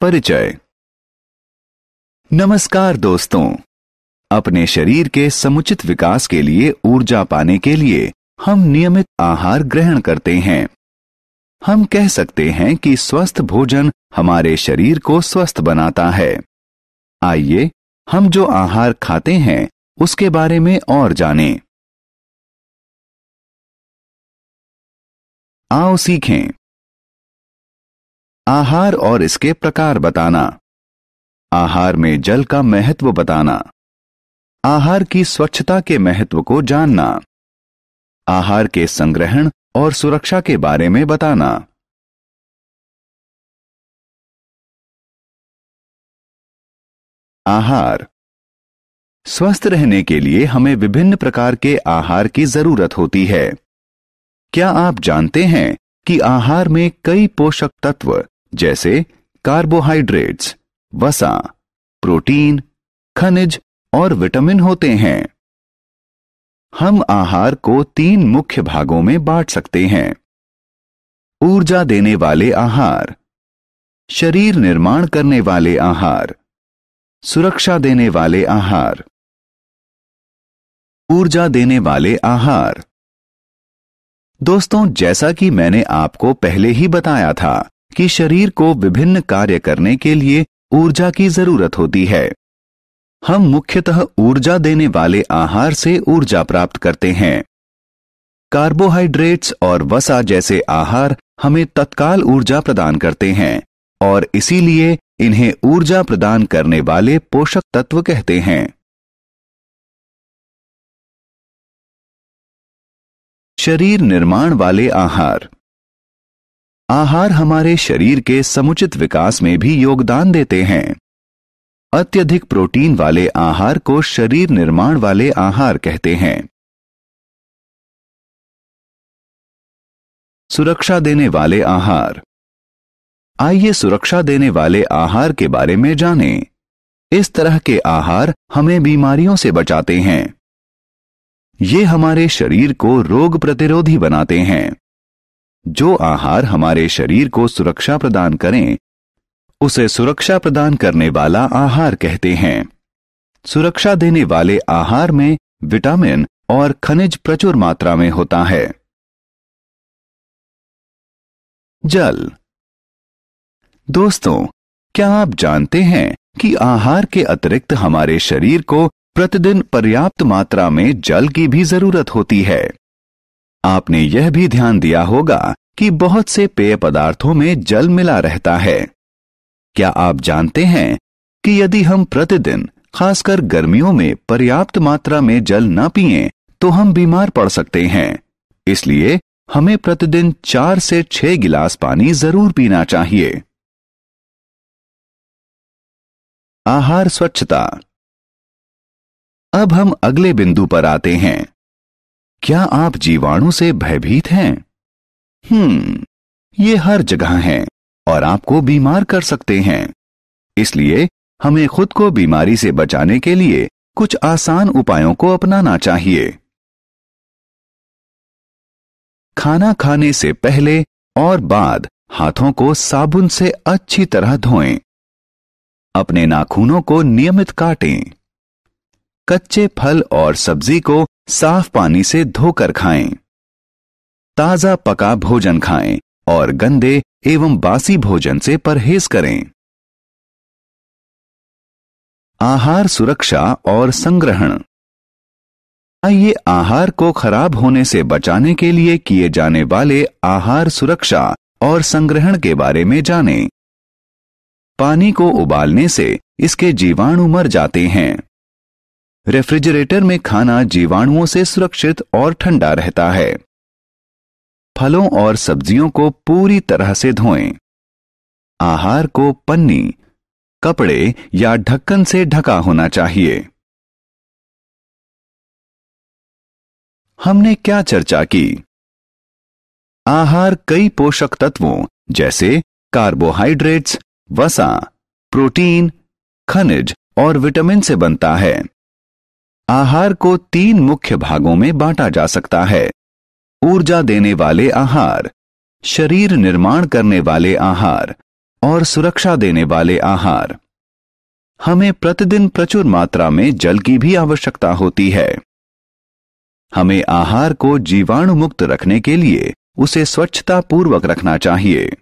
परिचय नमस्कार दोस्तों अपने शरीर के समुचित विकास के लिए ऊर्जा पाने के लिए हम नियमित आहार ग्रहण करते हैं हम कह सकते हैं कि स्वस्थ भोजन हमारे शरीर को स्वस्थ बनाता है आइए हम जो आहार खाते हैं उसके बारे में और जानें। आओ सीखें आहार और इसके प्रकार बताना आहार में जल का महत्व बताना आहार की स्वच्छता के महत्व को जानना आहार के संग्रहण और सुरक्षा के बारे में बताना आहार स्वस्थ रहने के लिए हमें विभिन्न प्रकार के आहार की जरूरत होती है क्या आप जानते हैं कि आहार में कई पोषक तत्व जैसे कार्बोहाइड्रेट्स वसा प्रोटीन खनिज और विटामिन होते हैं हम आहार को तीन मुख्य भागों में बांट सकते हैं ऊर्जा देने वाले आहार शरीर निर्माण करने वाले आहार सुरक्षा देने वाले आहार ऊर्जा देने वाले आहार दोस्तों जैसा कि मैंने आपको पहले ही बताया था कि शरीर को विभिन्न कार्य करने के लिए ऊर्जा की जरूरत होती है हम मुख्यतः ऊर्जा देने वाले आहार से ऊर्जा प्राप्त करते हैं कार्बोहाइड्रेट्स और वसा जैसे आहार हमें तत्काल ऊर्जा प्रदान करते हैं और इसीलिए इन्हें ऊर्जा प्रदान करने वाले पोषक तत्व कहते हैं शरीर निर्माण वाले आहार आहार हमारे शरीर के समुचित विकास में भी योगदान देते हैं अत्यधिक प्रोटीन वाले आहार को शरीर निर्माण वाले आहार कहते हैं सुरक्षा देने वाले आहार आइए सुरक्षा देने वाले आहार के बारे में जानें। इस तरह के आहार हमें बीमारियों से बचाते हैं ये हमारे शरीर को रोग प्रतिरोधी बनाते हैं जो आहार हमारे शरीर को सुरक्षा प्रदान करें उसे सुरक्षा प्रदान करने वाला आहार कहते हैं सुरक्षा देने वाले आहार में विटामिन और खनिज प्रचुर मात्रा में होता है जल दोस्तों क्या आप जानते हैं कि आहार के अतिरिक्त हमारे शरीर को प्रतिदिन पर्याप्त मात्रा में जल की भी जरूरत होती है आपने यह भी ध्यान दिया होगा कि बहुत से पेय पदार्थों में जल मिला रहता है क्या आप जानते हैं कि यदि हम प्रतिदिन खासकर गर्मियों में पर्याप्त मात्रा में जल न पिए तो हम बीमार पड़ सकते हैं इसलिए हमें प्रतिदिन चार से छह गिलास पानी जरूर पीना चाहिए आहार स्वच्छता अब हम अगले बिंदु पर आते हैं क्या आप जीवाणु से भयभीत हैं हम्म ये हर जगह हैं और आपको बीमार कर सकते हैं इसलिए हमें खुद को बीमारी से बचाने के लिए कुछ आसान उपायों को अपनाना चाहिए खाना खाने से पहले और बाद हाथों को साबुन से अच्छी तरह धोएं अपने नाखूनों को नियमित काटें कच्चे फल और सब्जी को साफ पानी से धोकर खाएं ताजा पका भोजन खाएं और गंदे एवं बासी भोजन से परहेज करें आहार सुरक्षा और संग्रहण आइए आहार को खराब होने से बचाने के लिए किए जाने वाले आहार सुरक्षा और संग्रहण के बारे में जानें। पानी को उबालने से इसके जीवाणु मर जाते हैं रेफ्रिजरेटर में खाना जीवाणुओं से सुरक्षित और ठंडा रहता है फलों और सब्जियों को पूरी तरह से धोएं। आहार को पन्नी कपड़े या ढक्कन से ढका होना चाहिए हमने क्या चर्चा की आहार कई पोषक तत्वों जैसे कार्बोहाइड्रेट्स वसा प्रोटीन खनिज और विटामिन से बनता है आहार को तीन मुख्य भागों में बांटा जा सकता है ऊर्जा देने वाले आहार शरीर निर्माण करने वाले आहार और सुरक्षा देने वाले आहार हमें प्रतिदिन प्रचुर मात्रा में जल की भी आवश्यकता होती है हमें आहार को जीवाणु मुक्त रखने के लिए उसे स्वच्छता पूर्वक रखना चाहिए